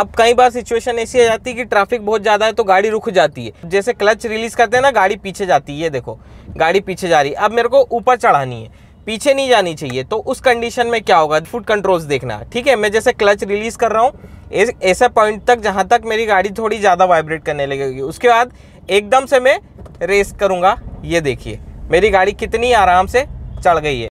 अब कई बार सिचुएशन ऐसी आ जाती है कि ट्रैफिक बहुत ज़्यादा है तो गाड़ी रुक जाती है जैसे क्लच रिलीज करते हैं ना गाड़ी पीछे जाती है ये देखो गाड़ी पीछे जा रही है अब मेरे को ऊपर चढ़ानी है पीछे नहीं जानी चाहिए तो उस कंडीशन में क्या होगा फुट कंट्रोल्स देखना ठीक है मैं जैसे क्लच रिलीज कर रहा हूँ ऐसे पॉइंट तक जहाँ तक मेरी गाड़ी थोड़ी ज़्यादा वाइब्रेट करने लगेगी उसके बाद एकदम से मैं रेस करूँगा ये देखिए मेरी गाड़ी कितनी आराम से चढ़ गई है